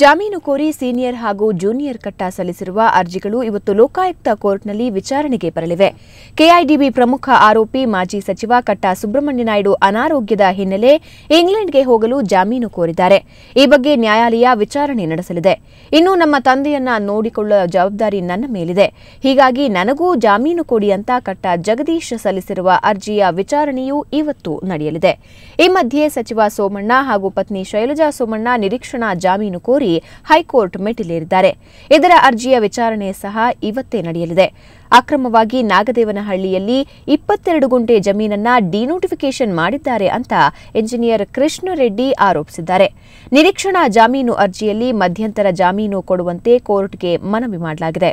ಜಾಮೀನು ಕೋರಿ ಸೀನಿಯರ್ ಹಾಗೂ ಜೂನಿಯರ್ ಕಟ್ಟ ಸಲ್ಲಿಸಿರುವ ಅರ್ಜಿಗಳು ಇವತ್ತು ಲೋಕಾಯುಕ್ತ ಕೋರ್ಟ್ನಲ್ಲಿ ವಿಚಾರಣೆಗೆ ಬರಲಿವೆ ಕೆಐಡಿಬಿ ಪ್ರಮುಖ ಆರೋಪಿ ಮಾಜಿ ಸಚಿವ ಕಟ್ಟ ಸುಬ್ರಹ್ಮಣ್ಯ ನಾಯ್ಡು ಅನಾರೋಗ್ಯದ ಹಿನ್ನೆಲೆ ಇಂಗ್ಲೆಂಡ್ಗೆ ಹೋಗಲು ಜಾಮೀನು ಕೋರಿದ್ದಾರೆ ಈ ಬಗ್ಗೆ ನ್ಯಾಯಾಲಯ ವಿಚಾರಣೆ ನಡೆಸಲಿದೆ ಇನ್ನು ನಮ್ಮ ತಂದೆಯನ್ನ ನೋಡಿಕೊಳ್ಳುವ ಜವಾಬ್ದಾರಿ ನನ್ನ ಮೇಲಿದೆ ಹೀಗಾಗಿ ನನಗೂ ಜಾಮೀನು ಕೊಡಿ ಅಂತ ಕಟ್ಟ ಜಗದೀಶ್ ಸಲ್ಲಿಸಿರುವ ಅರ್ಜಿಯ ವಿಚಾರಣೆಯೂ ಇವತ್ತು ನಡೆಯಲಿದೆ ಈ ಮಧ್ಯೆ ಸಚಿವ ಸೋಮಣ್ಣ ಹಾಗೂ ಪತ್ನಿ ಶೈಲಜಾ ಸೋಮಣ್ಣ ನಿರೀಕ್ಷಣಾ ಜಾಮೀನು ಕೋರಿ ಕೋರಿ ಹೈಕೋರ್ಟ್ ಮೆಟ್ಟಿಲೇರಿದ್ದಾರೆ ಇದರ ಅರ್ಜಿಯ ವಿಚಾರಣೆ ಸಹ ಇವತ್ತೇ ನಡೆಯಲಿದೆ ಅಕ್ರಮವಾಗಿ ನಾಗದೇವನಹಳ್ಳಿಯಲ್ಲಿ ಇಪ್ಪತ್ತೆರಡು ಗುಂಟೆ ಜಮೀನನ್ನ ಡಿನೋಟಿಫಿಕೇಷನ್ ಮಾಡಿದ್ದಾರೆ ಅಂತ ಎಂಜಿನಿಯರ್ ಕೃಷ್ಣರೆಡ್ಡಿ ಆರೋಪಿಸಿದ್ದಾರೆ ನಿರೀಕ್ಷಣಾ ಜಾಮೀನು ಅರ್ಜಿಯಲ್ಲಿ ಮಧ್ಯಂತರ ಜಾಮೀನು ಕೊಡುವಂತೆ ಕೋರ್ಟ್ಗೆ ಮನವಿ ಮಾಡಲಾಗಿದೆ